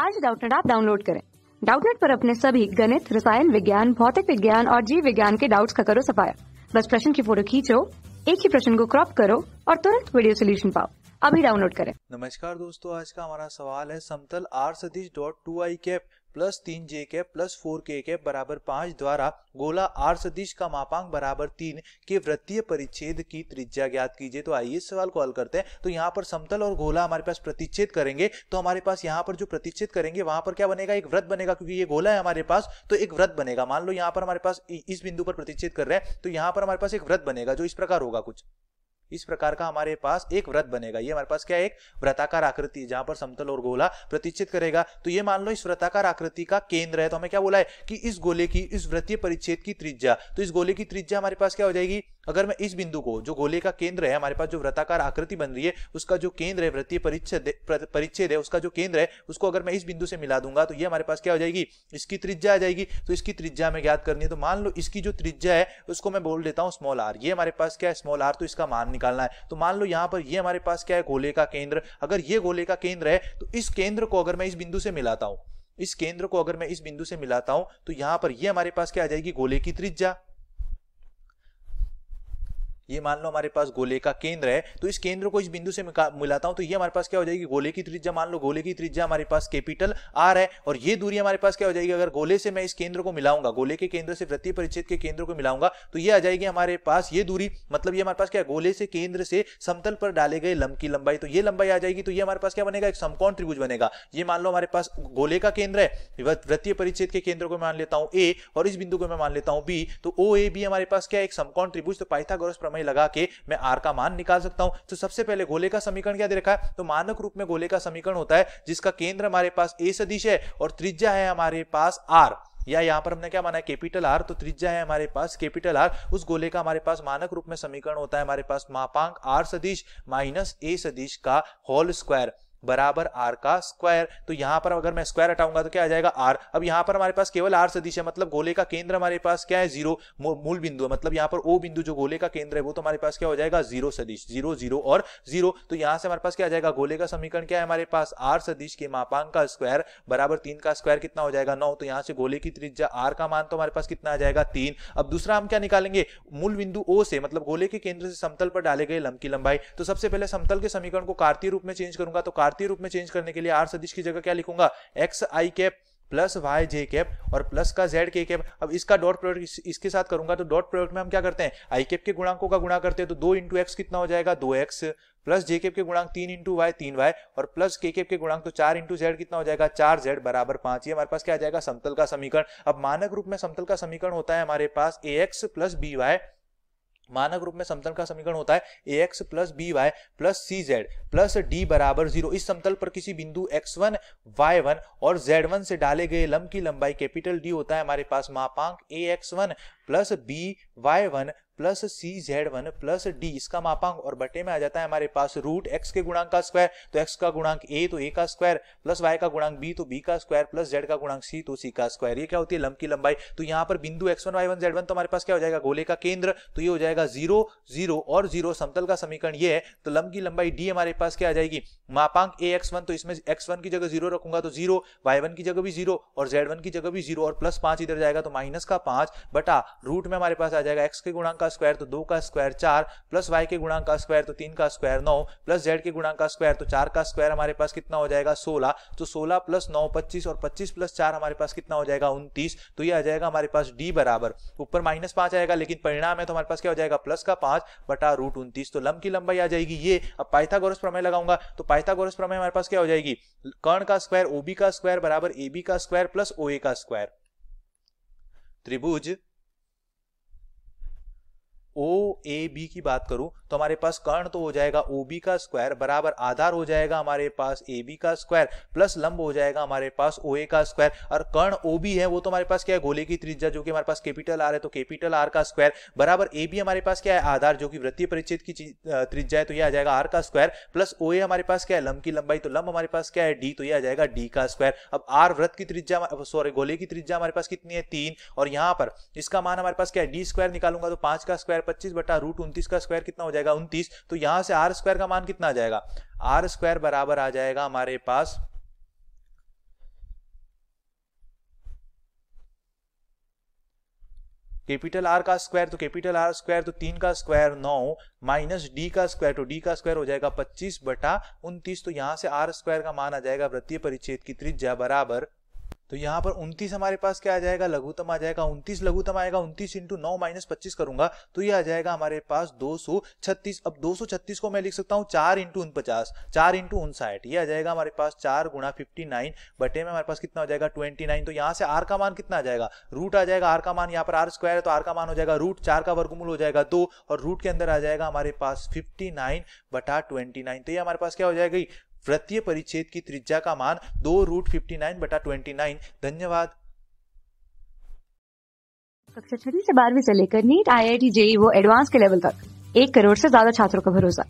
आज डाउटनेट आप डाउनलोड करें डाउटनेट पर अपने सभी गणित रसायन विज्ञान भौतिक विज्ञान और जीव विज्ञान के डाउट्स का करो सफाया बस प्रश्न की फोटो खींचो एक ही प्रश्न को क्रॉप करो और तुरंत वीडियो सोल्यूशन पाओ अभी डाउनलोड करें नमस्कार दोस्तों आज का हमारा सवाल है समतल आर सतीश dot two I cap plus तीन जे के प्लस फोर के के बराबर पांच द्वारा गोला आर सदिश का मापांक बराबर तीन के वृत्तीय परिच्छेद की त्रिज्या ज्ञात कीजिए तो आइए इस सवाल को हल करते हैं तो यहाँ पर समतल और गोला हमारे पास प्रतिच्छेद करेंगे तो हमारे पास यहाँ पर जो प्रतिच्छेद करेंगे वहां पर क्या बनेगा एक व्रत बनेगा क्योंकि ये गोला है हमारे पास तो एक व्रत बनेगा मान लो यहाँ पर हमारे पास इस बिंदु पर प्रतिच्छेद कर रहे हैं तो यहाँ पर हमारे पास एक व्रत बनेगा जो इस प्रकार होगा कुछ इस प्रकार का हमारे पास एक व्रत बनेगा ये हमारे पास क्या एक व्रताकार आकृति जहां पर समतल और गोला प्रतिष्ठित करेगा तो ये मान लो इस व्रताकार आकृति का केंद्र है तो हमें क्या बोला है कि इस गोले की इस व्रतीय परिच्छेद की त्रिज्या तो इस गोले की त्रिज्या हमारे पास क्या हो जाएगी अगर मैं इस बिंदु को जो गोले का केंद्र है हमारे पास जो व्रताकार आकृति बन रही है उसका जो केंद्र है व्रतीय परिच्छेद परिच्छेद है उसका जो केंद्र है उसको अगर मैं इस बिंदु से मिला दूंगा तो ये हमारे पास क्या हो जाएगी इसकी त्रिज्या आ जाएगी तो इसकी त्रिज्या हमें ज्ञात करनी है तो मान लो इसकी जो त्रिज्या है उसको मैं बोल देता हूँ स्मॉल आर ये हमारे पास क्या है स्मॉल आर तो इसका मान निकालना है तो मान लो यहां पर ये हमारे पास क्या है गोले का केंद्र अगर ये गोले का केंद्र है तो इस केंद्र को अगर मैं इस बिंदु से मिलाता हूं इस केंद्र को अगर मैं इस बिंदु से मिलाता हूं तो यहां पर ये हमारे पास क्या आ जाएगी गोले की त्रिज्या ये मान लो हमारे पास गोले का केंद्र है तो इस केंद्र को इस बिंदु से मिलाता हूं तो ये हमारे पास क्या हो जाएगी गोले की त्रिज्या मान लो गोले की त्रिज्या हमारे पास कैपिटल आर है और ये दूरी हमारे पास क्या हो जाएगी अगर गोले से मैं इस केंद्र को मिलाऊंगा गोले के केंद्र से वृत्तीय परिच्छेद के केंद्र को मिलाऊंगा तो ये आ जाएगी हमारे पास ये दूरी मतलब ये हमारे पास क्या गोले से केंद्र से समतल पर डाले गए लंब की लंबाई तो ये लंबाई आ जाएगी तो ये हमारे पास क्या बनेगा एक समकोण त्रिभुज बनेगा ये मान लो हमारे पास गोले का केंद्र है वृत्तीय परिच्छेद के केंद्र को मान लेता हूं ए और इस बिंदु को मैं मान लेता हूं बी तो ओ ए बी हमारे पास क्या एक समकोण त्रिभुज तो पाइथागोरस प्रमेय समय लगा के मैं आर का मान निकाल सकता हूं तो सबसे पहले गोले का समीकरण क्या दे रखा है तो मानक रूप में गोले का समीकरण होता है जिसका केंद्र हमारे पास ए सदिश है और त्रिज्या है हमारे पास आर या यहाँ पर हमने क्या माना है कैपिटल आर तो त्रिज्या है हमारे पास कैपिटल आर उस गोले का हमारे पास मानक रूप में समीकरण होता है हमारे पास मापांक आर सदिश माइनस ए सदिश का होल स्क्वायर बराबर आर का स्क्वायर तो यहां पर अगर मैं स्क्वायर हटाऊंगा तो क्या आ जाएगा आर अब यहां पर हमारे पास केवल आर सदिश है मतलब गोले का केंद्र हमारे पास क्या है जीरो मूल बिंदु है मतलब यहां पर ओ बिंदु जो गोले का केंद्र है वो तो हमारे पास क्या हो जाएगा जीरो सदिश जीरो जीरो और जीरो तो यहां से हमारे पास क्या आ जाएगा गोले का समीकरण क्या है हमारे पास आर सदिश के मापांक का स्क्वायर बराबर तीन का स्क्वायर कितना हो जाएगा नौ तो यहां से गोले की त्रिज्या आर का मान तो हमारे पास कितना आ जाएगा तीन अब दूसरा हम क्या निकालेंगे मूल बिंदु ओ से मतलब गोले के केंद्र से समतल पर डाले गए लंब की लंबाई तो सबसे पहले समतल के समीकरण को कार्तीय रूप में चेंज करूंगा तो भारतीय रूप में चेंज करने के लिए आर सदिश की जगह क्या लिखूंगा X I cap plus Y J cap और प्लस का जेड के कैप अब इसका डॉट प्रोडक्ट इसके साथ करूंगा तो डॉट प्रोडक्ट में हम क्या करते हैं आई कैप के गुणांकों का गुणा करते हैं तो दो इंटू एक्स कितना हो जाएगा दो एक्स प्लस जे कैप के गुणांक तीन इंटू वाई तीन वाई और प्लस के कैप के गुणांक तो चार इंटू जेड कितना हो जाएगा चार जेड बराबर पांच ये हमारे पास क्या आ जाएगा समतल का समीकरण अब मानक रूप में समतल का समीकरण होता है हमारे पास A X plus B Y मानक रूप में समतल का समीकरण होता है A X plus B Y plus C Z plus D बराबर जीरो इस समतल पर किसी बिंदु एक्स वन वाई वन और जेड वन से डाले गए लंब की लंबाई कैपिटल डी होता है हमारे पास मापांक A X one plus B Y one plus C Z one plus D इसका मापांक और बटे में आ जाता है हमारे पास रूट एक्स के गुणांक का स्क्वायर तो एक्स का गुणांक ए तो ए का स्क्वायर प्लस वाई का गुणांक बी तो बी का स्क्वायर प्लस जेड का गुणांक सी तो सी का स्क्वायर ये क्या होती है लंब की लंबाई तो यहाँ पर बिंदु X one Y one Z one तो हमारे पास क्या हो जाएगा गोले का केंद्र तो ये हो जाएगा जीरो जीरो और जीरो समतल का समीकरण ये है तो लंब की लंबाई डी हमारे पास क्या आ जाएगी मापांक ए एक्स वन तो इसमें एक्स वन की जगह जीरो रखूंगा तो जीरो वाई वन की जगह भी जीरो और जेड वन की जगह भी जीरो और प्लस पांच इधर जाएगा तो माइनस का पांच बटा रूट में हमारे पास आ जाएगा एक्स के गुणांक का स्क्वायर तो दो का स्क्वायर चार प्लस वाई के गुणांक का स्क्वायर तो तीन का स्क्वायर नौ प्लस जेड के गुणांक का स्क्वायर तो चार का स्क्वायर हमारे पास कितना हो जाएगा सोलह तो सोलह प्लस नौ पच्चीस और पच्चीस प्लस चार हमारे पास कितना हो जाएगा उनतीस तो ये आ जाएगा हमारे पास डी बराबर ऊपर माइनस पांच आएगा लेकिन परिणाम है तो हमारे पास क्या हो जाएगा प्लस का पांच बटा रूट उनतीस तो लंब की लंबाई आ जाएगी ये अब पाइथागोरस प्रमेय लगाऊंगा तो पाइथागोरस प्रमेय हमारे पास क्या हो जाएगी कर्ण का स्क्वायर ओबी का स्क्वायर बराबर एबी का स्क्वायर प्लस ओए का स्क्वायर त्रिभुज ओ ए बी की बात करूं तो हमारे पास कर्ण तो हो जाएगा ओ बी का स्क्वायर बराबर आधार हो जाएगा हमारे पास ए बी का स्क्वायर प्लस लंब हो जाएगा हमारे पास ओ ए का स्क्वायर और कर्ण ओ बी है वो तो हमारे पास क्या है गोले की त्रिज्या जो कि हमारे पास कैपिटल आर है तो कैपिटल आर का स्क्वायर बराबर ए बी हमारे पास क्या है आधार जो कि वृत्तीय परिचित की त्रिज्या है तो यह आ जाएगा आर का स्क्वायर प्लस ओ ए हमारे पास क्या है लंब की लंबाई तो लंब हमारे पास क्या है डी तो यह आ जाएगा डी का स्क्वायर अब आर व्रत की त्रिज्या सॉरी गोले की त्रिज्या हमारे पास कितनी है तीन और यहां पर इसका मान हमारे पास क्या है डी स्क्वायर निकालूंगा तो पांच का स्क्वायर पच्चीस बटा रूट उन्तीस का स्क्वायर कितना हो जाएगा उन्तीस तो यहां से आर स्क्वायर का मान कितना आ जाएगा आर स्क्वायर बराबर आ जाएगा हमारे पास कैपिटल आर का स्क्वायर तो कैपिटल आर स्क्वायर तो तीन का स्क्वायर नौ माइनस डी का स्क्वायर तो डी का स्क्वायर हो जाएगा पच्चीस बटा उन्तीस तो यहां से आर स्क्वायर का मान आ जाएगा वृत्तीय परिच्छेद की त्रिज्या बराबर तो यहाँ पर 29 हमारे पास क्या आ जाएगा लघुतम आ जाएगा 29 लघुतम आएगा 29 इंटू नौ माइनस पच्चीस करूंगा तो ये आ जाएगा हमारे पास 236 अब 236 को मैं लिख सकता हूँ चार इंटू उनपचास चार इंटू उनसाठ ये आ जाएगा हमारे पास चार गुणा फिफ्टी नाइन बटे में हमारे पास कितना हो जाएगा 29 तो यहाँ से आर का मान कितना आ जाएगा रूट आ जाएगा आर का मान यहाँ पर आर स्क्वायर है तो आर का मान हो जाएगा रूट चार का वर्गमूल हो जाएगा दो और रूट के अंदर आ जाएगा हमारे पास फिफ्टी नाइन बटा ट्वेंटी नाइन तो ये हमारे पास क्या हो जाएगी वृत्तीय परिच्छेद की त्रिज्या का मान दो रूट फिफ्टी नाइन बटा ट्वेंटी नाइन धन्यवाद कक्षा छठी से बारहवीं से लेकर NEET I I T JEE वो एडवांस के लेवल तक एक करोड़ से ज्यादा छात्रों का भरोसा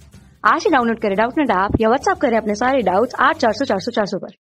आज ही डाउनलोड करें डाउट नेट ऐप या व्हाट्सएप करें अपने सारे डाउट्स आठ चार सौ चार सौ चार सौ पर